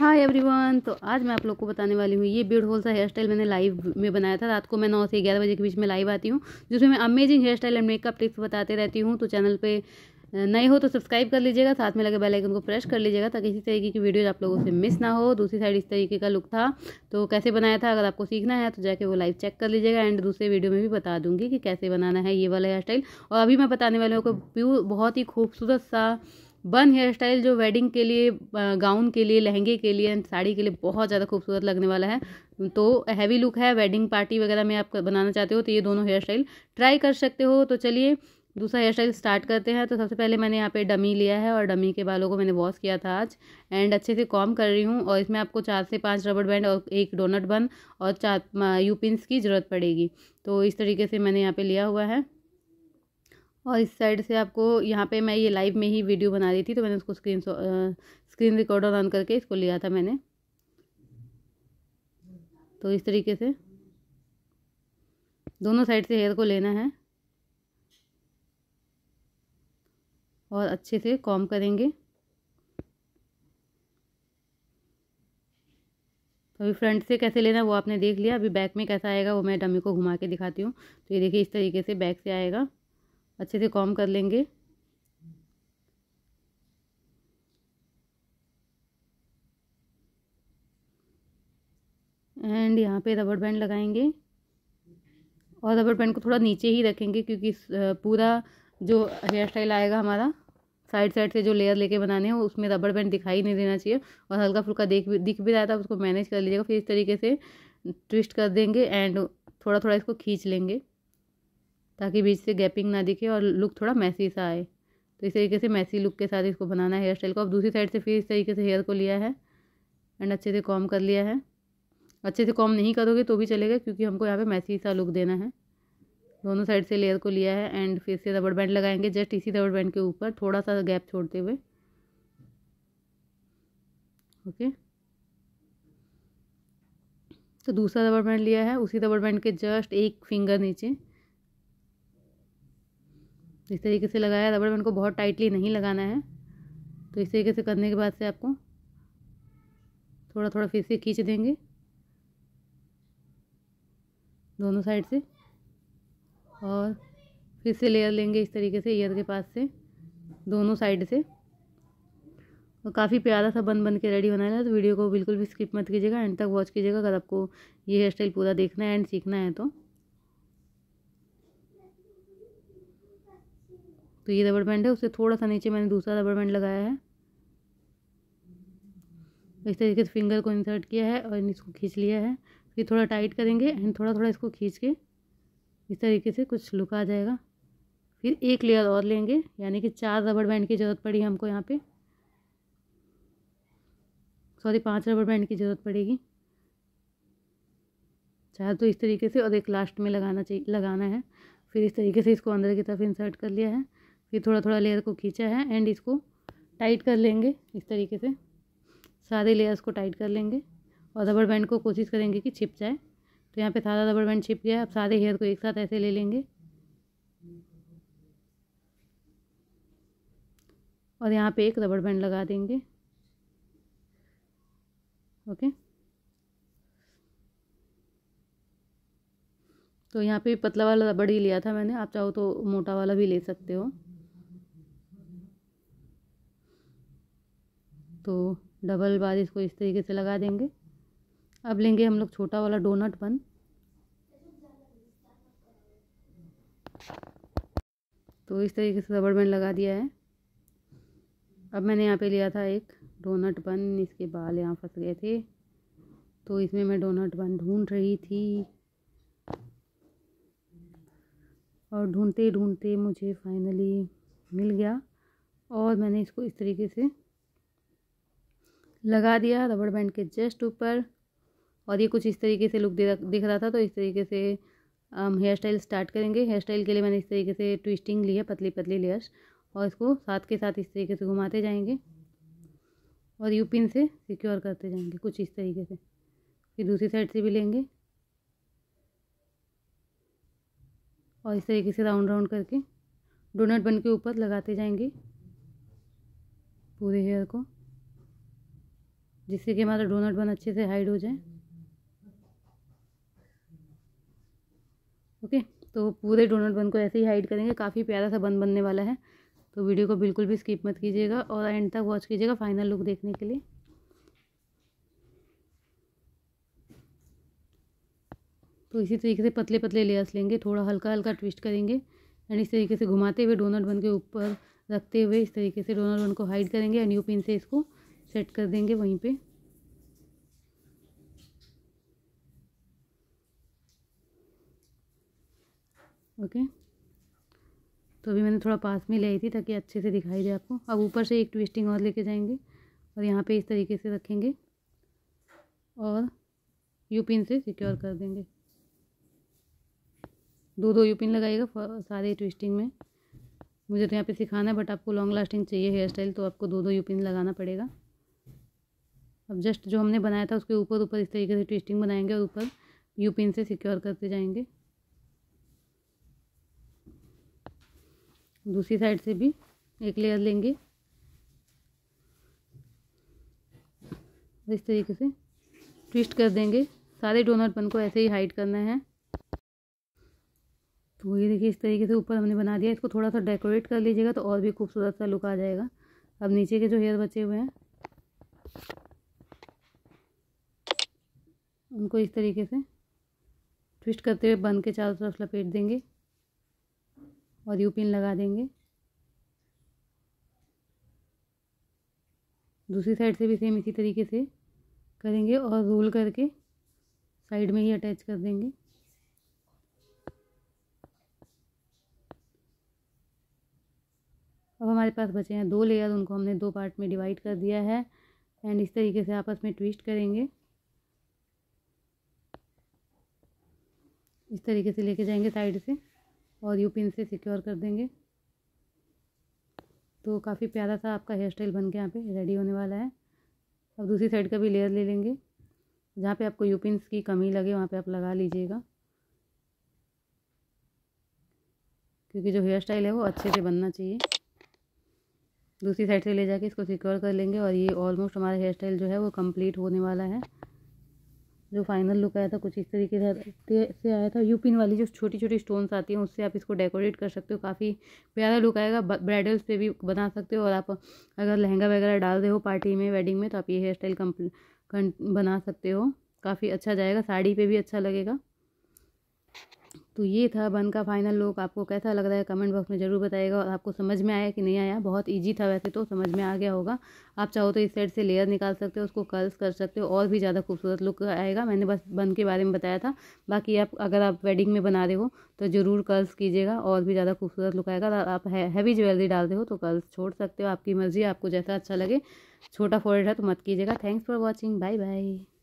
hi everyone तो आज मैं आप लोग को बताने वाली हूँ ये ब्यूटीफुल सा हेयर स्टाइल मैंने लाइव में बनाया था रात को मैं नौ से ग्यारह बजे के बीच में लाइव आती हूँ जिसमें मैं amazing hair style and makeup tips बताते रहती हूँ तो चैनल पे नए हो तो सब्सक्राइब कर लीजिएगा साथ में लगे बेल आइकन को प्रेस कर लीजिएगा ताकि इसी तरीके की वीडियोज आप लोगों से मिस ना हो दूसरी साइड इस तरीके का लुक था तो कैसे बनाया था अगर आपको सीखना है तो जाके वो लाइव चेक कर लीजिएगा एंड दूसरे वीडियो में भी बता दूंगी कि कैसे बनाना है ये वाला हेयर स्टाइल और अभी मैं बताने वाली हूँ कि बहुत ही खूबसूरत सा बन हेयर स्टाइल जो वेडिंग के लिए गाउन के लिए लहंगे के लिए एंड साड़ी के लिए बहुत ज़्यादा खूबसूरत लगने वाला है तो हैवी लुक है वेडिंग पार्टी वगैरह में आप बनाना चाहते हो तो ये दोनों हेयर स्टाइल ट्राई कर सकते हो तो चलिए दूसरा हेयर स्टाइल स्टार्ट करते हैं तो सबसे पहले मैंने यहाँ पे डमी लिया है और डमी के बालों को मैंने वॉश किया था आज एंड अच्छे से कॉम कर रही हूँ और इसमें आपको चार से पांच रबड़ बैंड और एक डोनट बन और चार यू की ज़रूरत पड़ेगी तो इस तरीके से मैंने यहाँ पे लिया हुआ है और इस साइड से आपको यहाँ पे मैं ये लाइव में ही वीडियो बना रही थी तो मैंने उसको स्क्रीन स्क्रीन रिकॉर्डर ऑन करके इसको लिया था मैंने तो इस तरीके से दोनों साइड से हेयर को लेना है और अच्छे से कॉम करेंगे तो अभी फ्रंट से कैसे लेना है वो आपने देख लिया अभी बैक में कैसा आएगा वो मैं डमी को घुमा के दिखाती हूँ तो ये देखिए इस तरीके से बैक से आएगा अच्छे से कॉम कर लेंगे एंड यहाँ पे रबड़ बैंड लगाएंगे और रबड़ बैंड को थोड़ा नीचे ही रखेंगे क्योंकि पूरा जो हेयर स्टाइल आएगा हमारा साइड साइड से जो लेयर लेके बनाने हैं उसमें रबड़ बैंड दिखाई नहीं देना चाहिए और हल्का फुल्का देख भी दिख भी रहा था उसको मैनेज कर लीजिएगा फिर इस तरीके से ट्विस्ट कर देंगे एंड थोड़ा थोड़ा इसको खींच लेंगे ताकि बीच से गैपिंग ना दिखे और लुक थोड़ा मैसी सा आए तो इस तरीके से मैसी लुक के साथ इसको बनाना है हेयर स्टाइल को अब दूसरी साइड से फिर इस तरीके से हेयर को लिया है एंड अच्छे से कॉम कर लिया है अच्छे से कॉम नहीं करोगे तो भी चलेगा क्योंकि हमको यहाँ पे मैसी सा लुक देना है दोनों साइड से लेयर को लिया है एंड फिर से रबड़ बैंड लगाएंगे जस्ट इसी रबड़ बैंड के ऊपर थोड़ा सा गैप छोड़ते हुए ओके तो दूसरा रबड़ बैंड लिया है उसी रबड़ बैंड के जस्ट एक फिंगर नीचे इस तरीके से लगाया रबड़ बैंड को बहुत टाइटली नहीं लगाना है तो इस तरीके से करने के बाद से आपको थोड़ा थोड़ा फिर से खींच देंगे दोनों साइड से और फिर से लेयर लेंगे इस तरीके से ईयर के पास से दोनों साइड से और काफ़ी प्यारा सा बन बन के रेडी बनाया है तो वीडियो को बिल्कुल भी स्किप मत कीजिएगा एंड तक वॉच कीजिएगा अगर आपको ये हेयर स्टाइल पूरा देखना है एंड सीखना है तो तो ये रबड़ बैंड है उससे थोड़ा सा नीचे मैंने दूसरा रबड़ बैंड लगाया है इस तरीके से फिंगर को इंसर्ट किया है और इसको खींच लिया है फिर थोड़ा टाइट करेंगे एंड थोड़ा थोड़ा इसको खींच के इस तरीके से कुछ लुक आ जाएगा फिर एक लेयर और लेंगे यानी कि चार रबड़ बैंड की ज़रूरत पड़ी हमको यहाँ पे सॉरी पांच रबड़ बैंड की ज़रूरत पड़ेगी चार तो इस तरीके से और एक लास्ट में लगाना चाहिए लगाना है फिर इस तरीके से इसको अंदर की तरफ इंसर्ट कर लिया है फिर थोड़ा थोड़ा लेयर को खींचा है एंड इसको टाइट कर लेंगे इस तरीके से सारे लेयर्स को टाइट कर लेंगे और रबड़ बैंड को कोशिश करेंगे कि छिप जाए तो यहाँ पे सारा रबड़ बैंड छिप गया अब सारे हेयर को एक साथ ऐसे ले लेंगे और यहाँ पे एक रबड़ बैंड लगा देंगे ओके तो यहाँ पे पतला वाला रबड़ ही लिया था मैंने आप चाहो तो मोटा वाला भी ले सकते हो तो डबल बार इसको इस तरीके से लगा देंगे अब लेंगे हम लोग छोटा वाला डोनट बन तो इस तरीके से रबड़ बैंड लगा दिया है अब मैंने यहाँ पे लिया था एक डोनट बन इसके बाल यहाँ फंस गए थे तो इसमें मैं डोनट बन ढूंढ रही थी और ढूंढते ढूंढते मुझे फाइनली मिल गया और मैंने इसको इस तरीके से लगा दिया रबड़ बैंड के जस्ट ऊपर और ये कुछ इस तरीके से लुक दिख रहा था तो इस तरीके से हम हेयर स्टाइल स्टार्ट करेंगे हेयर स्टाइल के लिए मैंने इस तरीके से ट्विस्टिंग ली है पतली पतली लेयर्स और इसको साथ के साथ इस तरीके से घुमाते जाएंगे और यू पिन से सिक्योर करते जाएंगे कुछ इस तरीके से फिर दूसरी साइड से भी लेंगे और इस तरीके से राउंड राउंड करके डोनट बन के ऊपर लगाते जाएंगे पूरे हेयर को जिससे कि हमारा डोनट बन अच्छे से हाइड हो जाए ओके तो पूरे डोनट बन को ऐसे ही हाइड करेंगे काफ़ी प्यारा सा बन बनने वाला है तो वीडियो को बिल्कुल भी स्किप मत कीजिएगा और एंड तक वॉच कीजिएगा फाइनल लुक देखने के लिए तो इसी तरीके से पतले पतले लेयर्स लेंगे थोड़ा हल्का हल्का ट्विस्ट करेंगे एंड इस तरीके से घुमाते हुए डोनट बन के ऊपर रखते हुए इस तरीके से डोनट बन को हाइड करेंगे एंड यू पिन से इसको सेट कर देंगे वहीं पे ओके तो अभी मैंने थोड़ा पास में लाई थी ताकि अच्छे से दिखाई दे आपको अब ऊपर से एक ट्विस्टिंग और लेके जाएंगे और यहाँ पे इस तरीके से रखेंगे और यू पिन से सिक्योर कर देंगे दो दो यू पिन लगाइएगा सारे ट्विस्टिंग में मुझे तो यहाँ पे सिखाना है बट आपको लॉन्ग लास्टिंग चाहिए हेयर स्टाइल तो आपको दो दो यू पिन लगाना पड़ेगा अब जस्ट जो हमने बनाया था उसके ऊपर ऊपर इस तरीके से ट्विस्टिंग बनाएंगे और ऊपर यू पिन से सिक्योर करते जाएंगे दूसरी साइड से भी एक लेयर लेंगे इस तरीके से ट्विस्ट कर देंगे सारे डोनट पन को ऐसे ही हाइड करना है तो ये देखिए इस तरीके से ऊपर हमने बना दिया इसको थोड़ा सा डेकोरेट कर लीजिएगा तो और भी खूबसूरत सा लुक आ जाएगा अब नीचे के जो हेयर बचे हुए हैं उनको इस तरीके से ट्विस्ट करते हुए बन के चारों तरफ लपेट देंगे और यू पिन लगा देंगे दूसरी साइड से भी सेम इसी तरीके से करेंगे और रोल करके साइड में ही अटैच कर देंगे अब हमारे पास बचे हैं दो लेयर उनको हमने दो पार्ट में डिवाइड कर दिया है एंड इस तरीके से आपस में ट्विस्ट करेंगे इस तरीके से लेके जाएंगे साइड से और यू पिन से सिक्योर कर देंगे तो काफ़ी प्यारा सा आपका हेयर स्टाइल बन के यहाँ पे रेडी होने वाला है अब दूसरी साइड का भी लेयर ले लेंगे जहाँ पे आपको यू पिन्स की कमी लगे वहाँ पे आप लगा लीजिएगा क्योंकि जो हेयर स्टाइल है वो अच्छे से बनना चाहिए दूसरी साइड से ले जाके इसको सिक्योर कर लेंगे और ये ऑलमोस्ट हमारा हेयर स्टाइल जो है वो कंप्लीट होने वाला है जो फाइनल लुक आया था कुछ इस तरीके से आया था यू पिन वाली जो छोटी छोटी स्टोन्स आती हैं उससे आप इसको डेकोरेट कर सकते हो काफ़ी प्यारा लुक आएगा ब्राइडल्स पे भी बना सकते हो और आप अगर लहंगा वगैरह डाल रहे हो पार्टी में वेडिंग में तो आप ये हेयर स्टाइल बना सकते हो काफ़ी अच्छा जाएगा साड़ी पर भी अच्छा लगेगा तो ये था बन का फाइनल लुक आपको कैसा लग रहा है कमेंट बॉक्स में ज़रूर बताएगा और आपको समझ में आया कि नहीं आया बहुत ईजी था वैसे तो समझ में आ गया होगा आप चाहो तो इस साइड से लेयर निकाल सकते हो उसको कर्ल्स कर सकते हो और भी ज़्यादा खूबसूरत लुक आएगा मैंने बस बन के बारे में बताया था बाकी आप अगर आप वेडिंग में बना रहे हो तो ज़रूर कर्ल्स कीजिएगा और भी ज़्यादा खूबसूरत लुक आएगा आप हैवी ज्वेलरी डालते हो तो कर्ल्स छोड़ सकते हो आपकी मर्ज़ी आपको जैसा अच्छा लगे छोटा फोल्ड है तो मत कीजिएगा thanks for watching bye bye